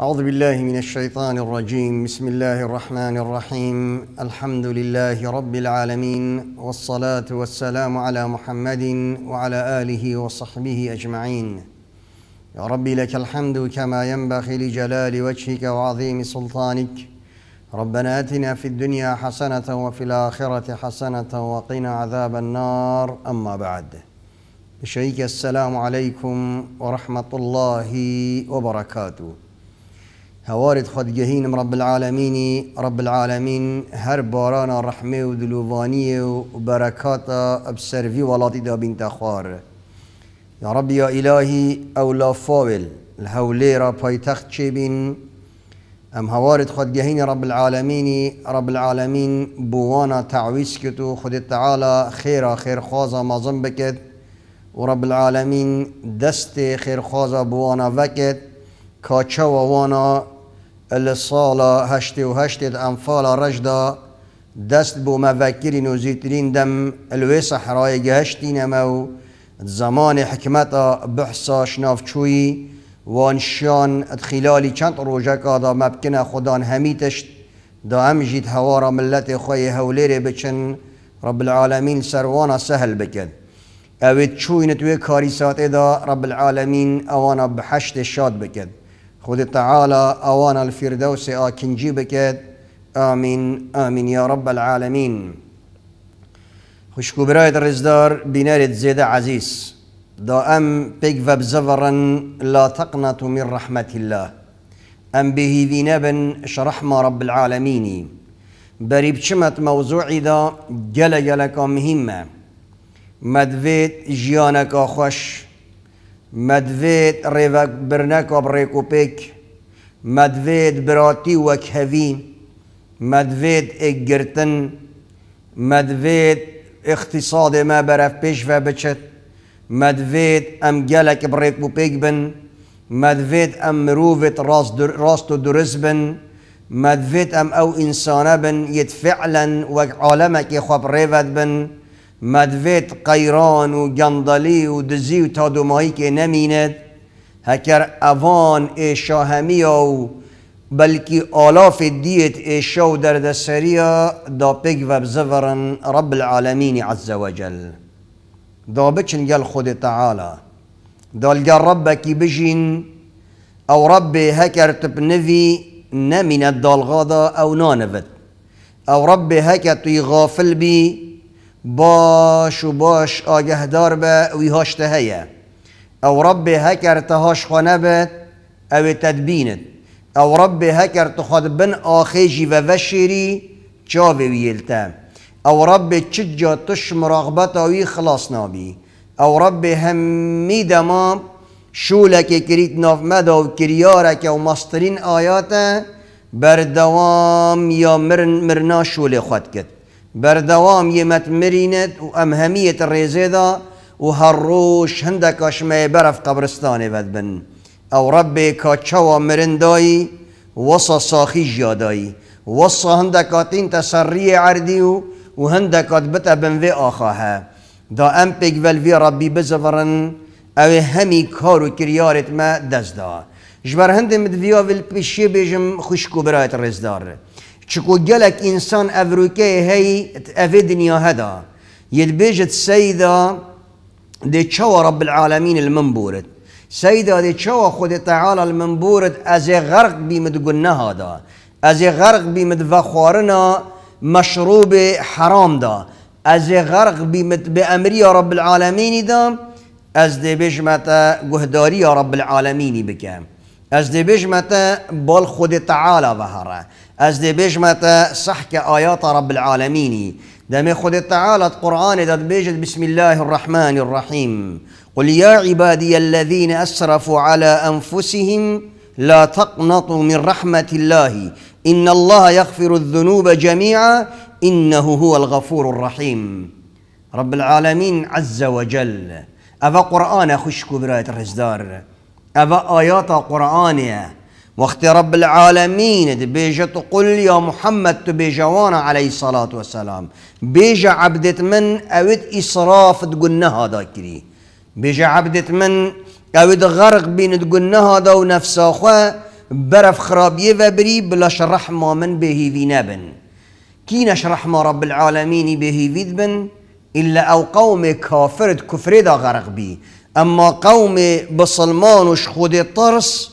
أعوذ بالله من الشيطان الرجيم بسم الله الرحمن الرحيم الحمد لله رب العالمين والصلاة والسلام على محمد وعلى آله وصحبه أجمعين يا ربي لك الحمد كما ينبغي لجلال وجهك وعظيم سلطانك ربنا آتنا في الدنيا حسنة وفي الآخرة حسنة وقنا عذاب النار أما بعد بشيك السلام عليكم ورحمة الله وبركاته هوارد خود جهين رب العالمين رب العالمين هر باران رحمه ودلوفانية دلوفانيه و في بسرفي ولاتي دا بنت خوار يا رب يا إلهي أولا فاول الهولي را پایتخت چبين ام هوارد خود جهين رب العالمين رب العالمين بوانا تعويس كتو خود تعالى خيرا خير خوزا ما بكت ورب العالمين دست خير خوزا بوانا وكت كاچا ووانا اللي صالة هشتي وهشتي أنفال رجدا دست بو مفكرين وزيترين دم الوي صحراي جهشتين مو زمان حكمتا بحصا شناف شنافشوي وانشان خلالي چند روجه دا مبكنا خدان همیتشت دا امجيت هوارا ملت خوی هولیر بچن رب العالمين سروانا سهل بكد اوید چوی نتوی كاريسات دا رب العالمين اوانا بحشت شاد بكد خود تعالى أوان الفردوس آكنجي بكت آمين آمين يا رب العالمين خوشكو برايت الرزدار بنارت زيد عزيز دا أم بيك بزفرا لا تقنط من رحمة الله أم به شرح ما رب العالمين بريب شمت موضوع دا جل جلك مهمة مدفيت جيانك خوش مدفيد ريفك برناك بريكو بيك مدفيد براتي وكهفين مدفيد اجرتن مدفيد اقتصاد ما برف بيش فبتشت مدفيد ام جالك بريكو بيك بن مدفيد ام مروفت راس در راستو بن مدفيد ام او انسان بن يتفعلا وعالمك يخب ريفت بن مدویت قیران و گندلی و دزی و تادومایی که نمیند هکر اوان ایشا شاهمی و بلکی آلاف دیت ایشا و در دسریا دا پگ و بزورن رب العالمین عز و جل دا بچن گل خود تعالی دالگر رب ربکی بجین او رب هکر تبنوی نمیند دالغادا او نانوید او رب هکر توی غافل بی باش و باش آگهدار به وی هاشته هیه او رب هکر تهاش خانه به او تدبیند او رب هکر تخواد بن آخیجی و وشیری چاوی ویلتا او رب چجا تش مراقبت وی خلاص نابی او رب همی دمام شولک نافمد ناف و و مسترین بر بردوام یا مرن مرنا شول کد بردوام یمت مرینت و ئەم ریزه دا و هەڕۆژ برف کاشمەیە بەرەف قبرستانی او بن ئەو چاوا کاچەوە مرندایی وەسە ساخی ژیادایی وصا هەندە کاتین تەسەڕیە عردی و و هەندە کات بتە بنوێ ئاخاهە دا ئەم ربی ڕەبی بزەڕن ئەوێ هەمی کار و کریارێتمە دا ژبەر بر هنده ول ویل پیشی خوشک و برای ڕێزدارێت چکو گلک انسان افروکه هی افی دنیا هدا بیجت سيدة دی چوا رب العالمين المنبورد سيدة دی چوا خود تعالى المنبورد أزي غرق بمد قلنا هذا أزي غرق بمد فخورنا مشروب حرام دا أزي غرق بمد بأمري رب العالمين دا أز دی بیجمت گهداری رب العالمين بكام از دی بجمت بال خود تعالى ظهر از دی بجمت صحك آيات رب العالمين دم خود تعالى القرآن داد بجد بسم الله الرحمن الرحيم قل يا عبادي الذين أسرفوا على أنفسهم لا تقنطوا من رحمة الله إن الله يغفر الذنوب جميعا إنه هو الغفور الرحيم رب العالمين عز وجل أفا قرآن خشك براية الرزدار أبا آيات قرآنية وقت رب العالمين تبيجة تقول يا محمد وانا عليه الصلاة والسلام بيجة عبدت من أود إسراف تقولنا هذا كري بيجة عبدت من أود غرق بين تقولنا هذا ونفسه خوا برف يفبري بلا بلاش رحمة من به في نبن كي نشرح ما رب العالمين به في بن إلا أو قوم كافرت كفر دا غرق به اما قوم وش خود طرس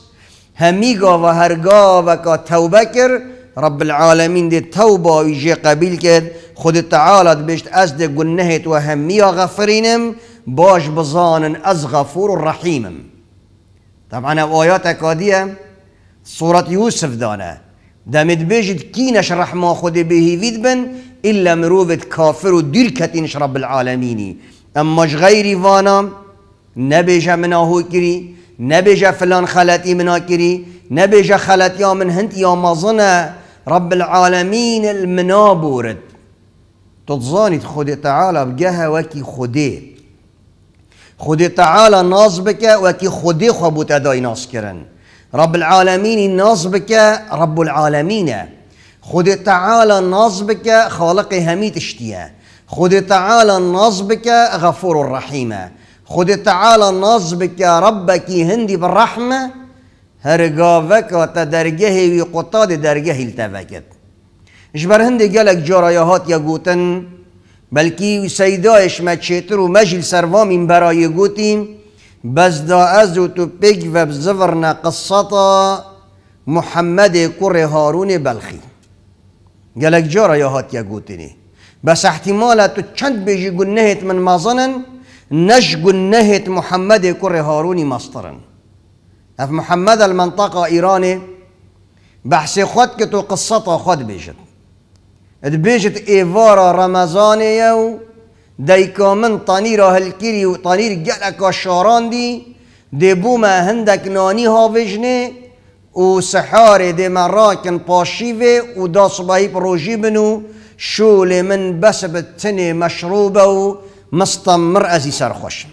هميغا و هرگا و کا توبه کر رب العالمين دي توبه ویجه قبيل كد خود تعالى بشت از دی گنهت و همیا باش بزانن از غفور و طبعا او آیات سورة يوسف دانا دامت دمت بجد نشرح ما خود بهیوید بن الا مروفت كافر و دير کتینش رب العالميني اما غیری فانا نبيجا منا هو كري نبيجا فلان خالتي منا كري نبيجا خالتي من هند يا مظنة رب العالمين المنابورد تتظاني خدي تعالى بجها وكي خدي خدي تعالى ناصبك وكي خدي خبو تداي كرن رب العالمين ناصبك رب العالمين خدي تعالى ناصبك خالق هميت اشتيا خدي تعالى ناصبك غفور الرحيمه خود تعالى نصبك يا ربك هندي بالرحمة هرقافك وتدرجه وقطاد درجه التفاكت جبر هندي قالك يا يقوتن بلكي سيدايش ما تشيترو ومجل سروا من براي قوتي بس دا أزو تو تبيك وبزفرنا قصة محمد كر هارون بلخي قالك جرايهات يا هات يا قوتني بس احتمالة تشند بيجي قنهت من مظنن نشج نهت محمد كر هاروني مصطرا اف محمد المنطقة ايراني بحسي خود كتو قصته خود بيجت بيجت ايفارا رمضان يو ديكا من طنيرا هالكيري وطنير جلكا شاران دي دي بوما هندك ناني هافجني و سحاري دي مراكن باشيفي و دا صباهي روجي شولي من بسبت تني مشروبه مستمر ازی سرخوش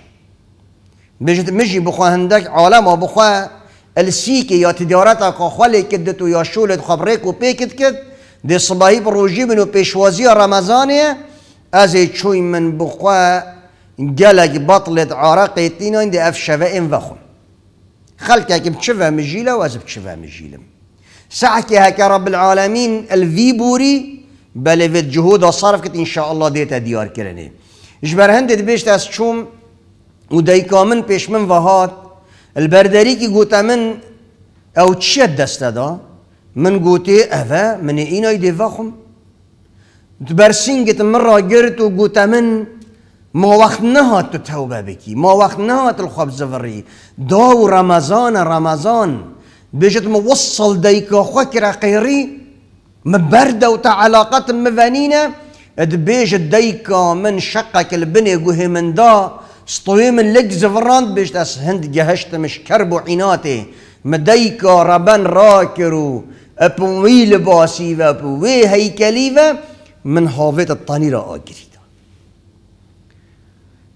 بجد مجی بخوا هندک عالم و بخوا السی که یا تدارت که خوالی کد تو یا شولت خبری و پیکت کد دی صباحی پر روجی منو پیشوازی رمضانی از چوی من بخوا گلگ بطلت عرقی تینان دی شوه این وخون خلقه كم و از وازب تشفى مجيلة سعك هكا رب العالمين الفيبوري بل في جهود و كت إن شاء الله ديتا ديار جبرهند دید بیشت از چوم و دیکا من پیش من وحاد البرداری که گوته من او چیه دست دا من گوته اوه من اینای تو برسین گیت من را گرت و گوته من ما وقت نهات تو توبه بکی ما وقت نهات خواب زوری داو رمضان رمضان بیشت ما وصل دیکا خوک را قیری مبرده و تعلاقات مبنینه دبيج الديكا من شقك البني قهي من دا سطوي من لقز فراند بيش تاس هند جهشت مش کرو اپو مدیکا ربان راکرو و لباسي هیکلی و من هافت الطنيرة آجريدا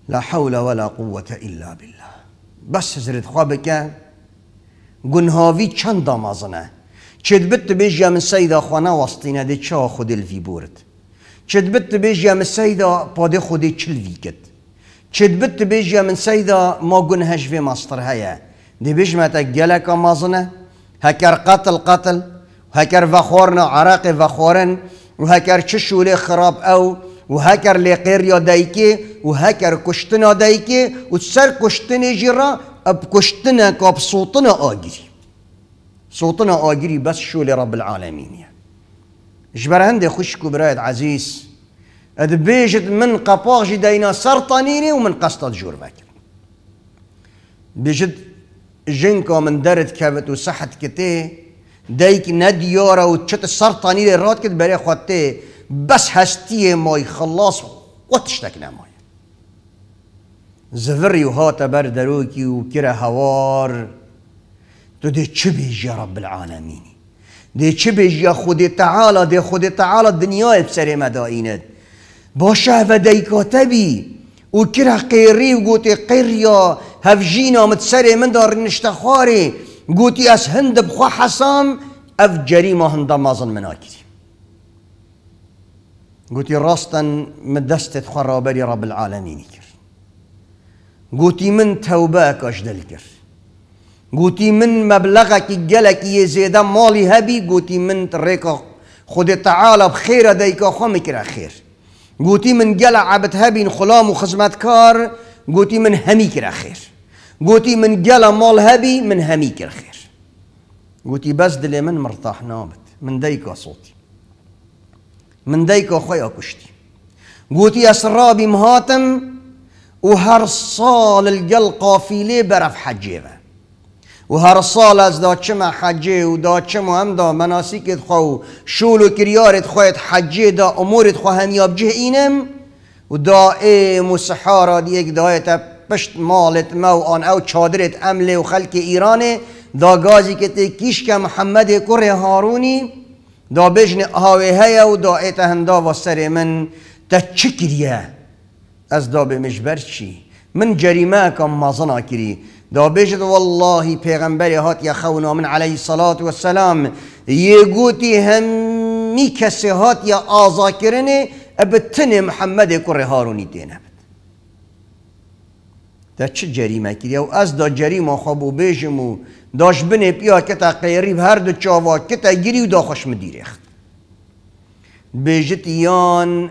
لا حول ولا قوة إلا بالله بس زرد خوابك که گنهاوی چند دامازنه چد بت بیجا من سیدا خوانا وسطینا دی چا خود الفی بورد چدبت تبیج یا من سیدا پاده خودی چل فیکت چدبت تبيج يا من سيدا ما قن هش في مصدر هيا دي بيج ما تجلك مازنة هكر قتل قتل وخورن فخورنا عراقي فخورن وهكر خراب او و وهكر و يا دايكي وهكر كشتنا و سر كشتني جرا اب كشتنا کاب صوتنا آگیری صوتنا آگیری بس شو لرب العالمین جبر عندي خشك وبراد عزيز بيجت من قباغ دينا سرطانيني ومن قسطة جور فاكر بجد جنكو من درد كابت وصحت كتي دايك نديورا وتشت سرطانيني رات كت بري خواتي بس هستيه ماي خلاص وتشتكنا ماي زفري وهاتا بردروكي وكرا هوار تدي تشبي يا رب العالمين چه بجیا خود تعالی دی خود تعالی دنیا بسر مدائیند باشه و دی کاتبی او کرا قیری و گوتی قیریا هفجین آمد سر من دار نشتخاری گوتی از هند بخوا حسام اف جریمه هند مازن کری گوتی راستن من دستت خرابری رب العالمینی کر گوتی من توبه کاش دل کرد گوتی من مبلغکی گلکی زیده مالی هبی گوتی من ریکا خود تعالى بخیر دی که خواه میکره خیر من گل عبد هبین خلام و كار گوتی من همی خير خیر من گل مال هبی من همی خير خیر بس دل من مرتاح نابد من دیکا صوتی من دیکا خواه کشتی گوتی اسرابی مهاتم و هر سال الگل قافیله برف حجیبه و هر سال از داچم حجه و داچم هم دا مناسیکت خو و شول و کریارت خواهد حجه دا امورت خواه هم یابجه اینم و دائم و مسحارا دیگ دایت پشت مالت و آن او چادرت امله و خلق ایرانه دا گازی که تی که محمد کره هارونی دا بجن هاوی هیا و دا ایت هندا و سر من تا چکریه؟ از دا به مجبر چی من جریمه کم مازنا کری دا بجد والله پیغمبر هات یا خونا من علیه صلات و السلام یه گوتی همی کسی هات یا آزا کرنه ابتن محمد کره هارونی دینه دا چه جریمه او از دا جریمه خوابو بیشم و داش بنه پیا کتا قیریب هر دو چاوا کتا گیری و دا خوش مدیرخت بجد یان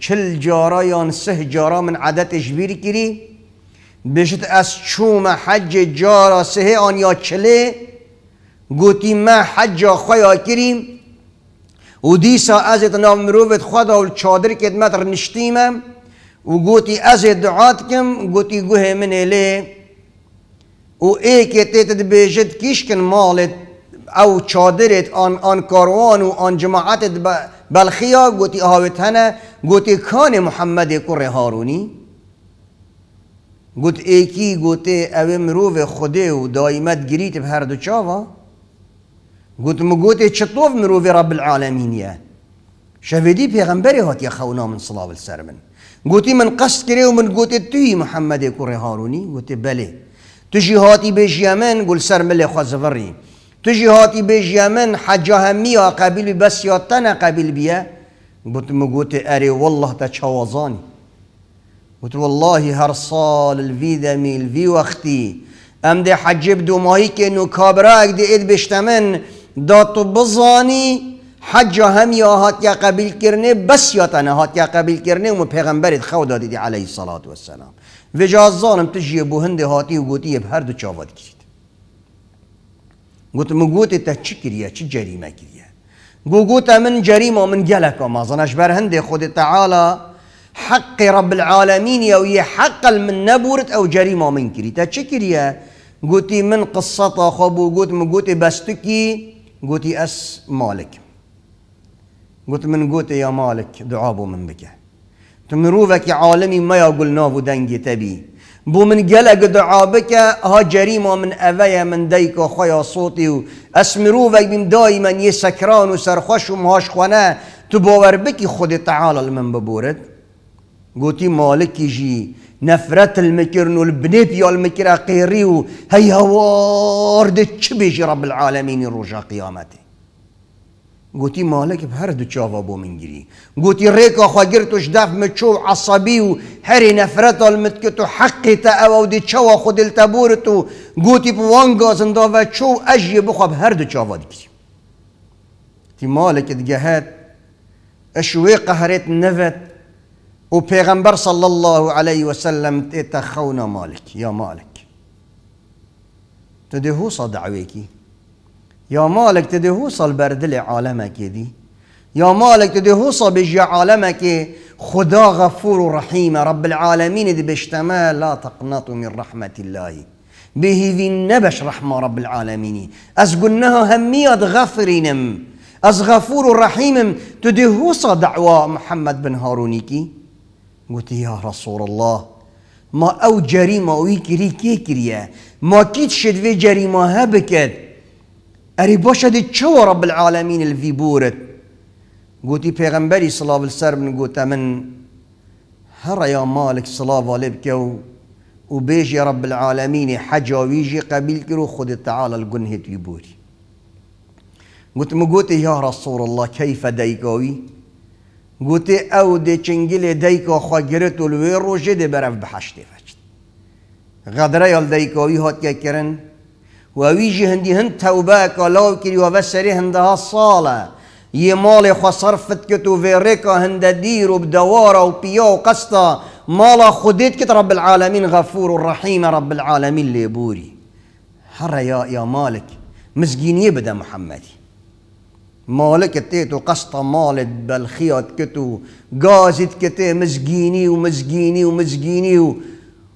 چل جارا یان سه جارا من عدت جبیر کری بشت از چوم حج جارا سه آن یا چله گوتی ما حج خویا کریم و دیسا از اتنام مروفت خدا و چادر متر نشتیم و گوتی از دعات کم گوتی گوه من لی و ای که تیت بیجد کشکن مالت او چادرت آن آن کاروان و آن جماعتت بلخیا گوتی آویت هنه گوتی کان محمد کره هارونی گوت ایکی گوته او مروف خوده و دایمت گریت به هر دو چاوا گوت مگوته چطوف مروف رب العالمین یه شفیدی پیغمبری هات یا خونا من صلاة السرمن من گوتی من قصد کری و من گوتی توی محمد کره هارونی گوتی بله تو جهاتی به جیمن گل سر مل تو جهاتی به جیمن حجا همی ها قبیل بس یا تن قبیل بیه گوت مگوته اری والله تا چوازانی قلت له والله هرصال الفيدا ميل في وقتي ام دي حجب دو ماهی که نو كابراك دي اید بشتمن دا بزاني حج هم يا هات يا قبيل كرني بس يا تنا هات يا قبيل كرني ومو پیغمبر خو دادي دي عليه الصلاة والسلام و جازانم تجي بو هندي هاتي وقوتي بهر دو چاوات کرید گوت مگوت تا چی کریه چی جريمة کریه گو گوت من جريمة من ما آمازانش بر هندي خود تعالى حق رب العالمين يا ويا حق من نبورت او جريمه من كريتا تشكريا قوتي من قصة خبو قوت من قوتي بستكي قوتي اس مالك قوت من قوتي يا مالك دعابو من بك تمروفك يا عالمي ما يقول نافو دنجي تبي بو من قلق دعابك ها جريمة من أفايا من ديك خويا صوتي و اسمروفك بم دايما يسكران وسرخوش ومهاش خونه تباور بكي خودي تعالى لمن ببورد قوتي مالك يجي نفرت المكرن والبنيت يا المكر قيري هيا وارد تشبيجي رب العالمين رجا قيامته قوتي مالك بهرد تشافا بو من جري قوتي ريكا خاجرتو شداف متشو عصبي هري نفرت المتكتو حقي تأوى ودي تشوا خد التابورتو قوتي بوانقا زندافا تشو أجي بخوا بهرد تشافا دكتي تي مالك تجاهات أشوي قهرت نفت وبيغمبر صلى الله عليه وسلم تخونا مالك يا مالك تدي هو صدعويك يا مالك تدي هو صلبردل عالمك دي يا مالك تدي هو صبج عالمك خدا غفور رحيم رب العالمين دي بشتما لا تقنطوا من رحمة الله به ذي النبش رحمة رب العالمين أسقلناها همية غفرنم أز غفور تدهو تدهوص دعوة محمد بن هارونيكي قلت يا رسول الله ما او جريمه ويكري کری کی ما كيت شد جريمه هبكت اري بکد تشو رب العالمين رب العالمین الوی بورد گوتی پیغمبری صلاة بالسر من قلت من هر يا مالك صلاة والب کو وبيج يا رب العالمين حجا ويجي قبيل كرو خد تعالى الجنهت يبوري قلت مقوت يا رسول الله كيف ديكوي گوتی او دی چنگیل دیکا خواگیره تلوی روشه دی برف بحشتی فجد غدره یال دیکاوی هات که کرن و اویجی هندی هند توبه کلاو کری و بسری هنده ها ساله یه مال خو صرفت کت و ویرکا هند دیر و بدواره و پیا و قسطا مالا خودیت کت رب العالمین غفور و رحیم رب العالمین لیبوری هر یا, یا مالک مزگینیه بده محمدی مالك تيتو قسطة مالد بالخيات كتو قازد كتي مزقيني ومزقيني ومزقيني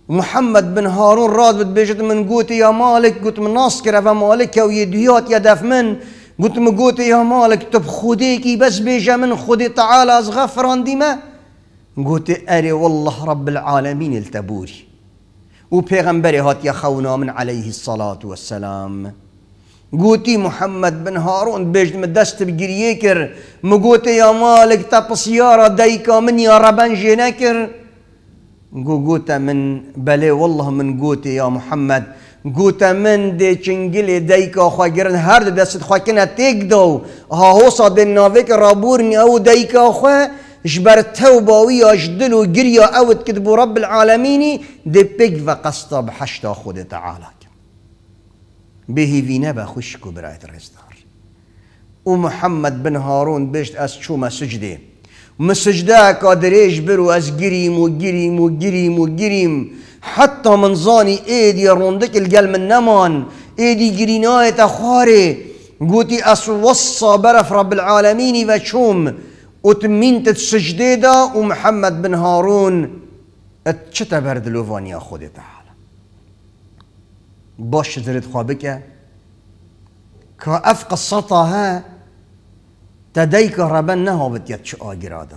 ومحمد بن هارون راد بتبيجت من قوتي يا مالك قلت من ناسكر مالك ويديات يا دفمن قلت من قوتي يا مالك تب خديكي بس بيجا من خدي تعالى اصغفران ديما قلت أري والله رب العالمين التبوري وبيغمبري هات يا خونا من عليه الصلاة والسلام گوتی محمد بن هارون من دست بگیریه کر مگوتی یا مالک تا پسیارا دیکا من یا ربن جنه کر گو گوتا من بله والله من گوتی یا محمد گوتا من دی چنگل دیکا خواه گرن هر دست خواه کنه تیک دو ها حوصا دی ناوی که رابورنی او دیکا خواه جبر توباوی اش و گریا اوت کد رب العالمینی دی پیگ و قصد بحشتا خود تعالی بهیوینە بە خوشک و برایەت ڕێزدار و محەممەد بن هارون بشت ئەس چوومە سجدێ مسجدا کا درێژ بر و ئەس گریم و گریم و گریم و گریم حتا منزانی ئێدی ڕۆندەکل گەل من نەمان ئێدی گرینایەتە خوارێ گوتی ئەس وەسا بەرەف ڕب العالمینی بە چووم وتمینتت سجدێدا و محەممەد بن هاڕون ئەت چتە بەردلوڤانیا خودێتە باش تريد خوابك كأف قصتها تدي كهرباء نها بتيت شو آجرادا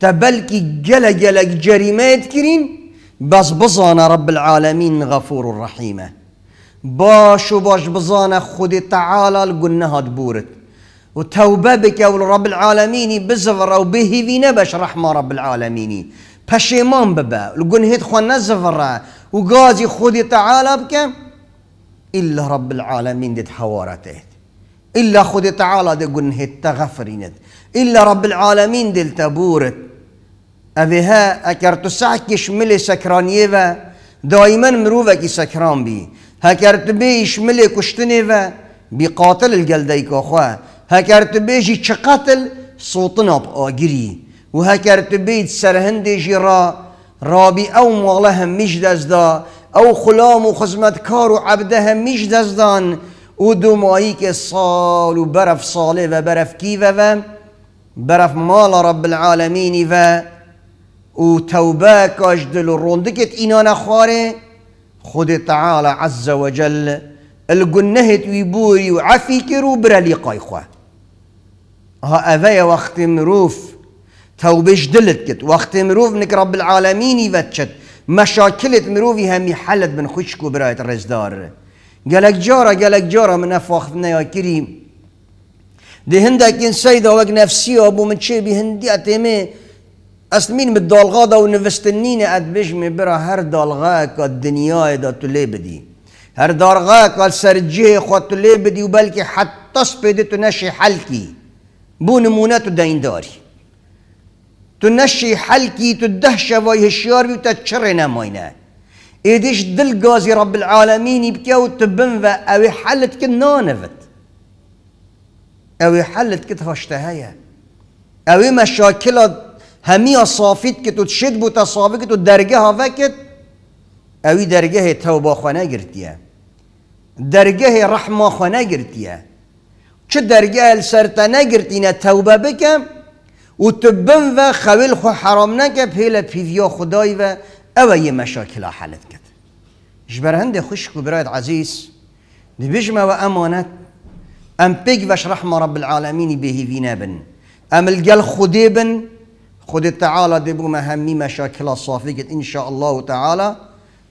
تبلكي جل جل جريمات كرين بس بزانا رب العالمين غفور رحيمة باش وباش بزانا خدي تعالى لقلنا بورت وتوبه بك رب العالمين بزفر او به فينا باش رحمه رب العالمين پشیمان ببه لگن هید خوانا نزفره و گازی تعالى تعالی إلا رب العالمين دي حوارته إلا خد تعالى دي قنه التغفرينت إلا رب العالمين دي التبورت أبيها أكرتو ساكش ملي سكرانيفا دائما مروفك سكران بي هكرت بيش ملي كشتنيفا بقاتل الجلديك أخوه هكرت بيجي تشقتل صوتنا بآجري وهكرت بيت سرهندي جرا رابي أو مغلهم مجدز دا او خلام و خدمتکار و عبده همیش دزدان او مایی که سال و برف ساله و برف کیوه و برف مال رب العالمینی و او توبه کاش دل رونده کت اینا نخواره خود تعالی عز و جل الگنه توی بوری و عفی رو برلی قای خواه ها اوه وقت مروف توبش دلت کت وقت مروف نک رب العالمینی و مشاکلت مروی همی حلت من خوشکو برایت رزدار گلک جارا گلک جارا من افاخف نیاکریم ده هندك إن سيدا نفسی نفسي أبو من اتیمه بهندي مین به دالغا دا اد أدبجم برا هر دالغا اکا دنیای دا بدی هر تو قال سرجیه خو بلکه حتی وبلکی تو نشه نشی کی بو تو دین دینداری. تو نشی تدهشة تو ده شوای هشیار بی تا چره نماینه ایدیش دل گازی رب العالمینی بکه و أوي و اوی حلت کن نانفت اوی حلت کت هاشته أوي اوی مشاکل همی صافیت که تو شد بوتا صافی که تو درگه ها وکت اوی درگه توبه خانه گرتیه درگه رحمه خانه گرتیه چه درگه السرتنه گرتینه توبه بکم و تبم و خویل خو حرام نگه پیل پیویا خدای و او یه مشاکل حلت کد جبرهند خوش کو برایت عزیز بجمه و امانت ام پیگ وش رحم رب العالمین بهی وینا بن ام الگل خودی بن خود تعالى دبو مهمي مشاكل صافية إن شاء الله تعالى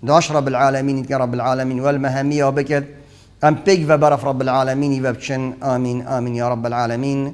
داش رب العالمين رب العالمين والمهمية بكد أم بيك برف رب العالمين وبشن آمين آمين يا رب العالمين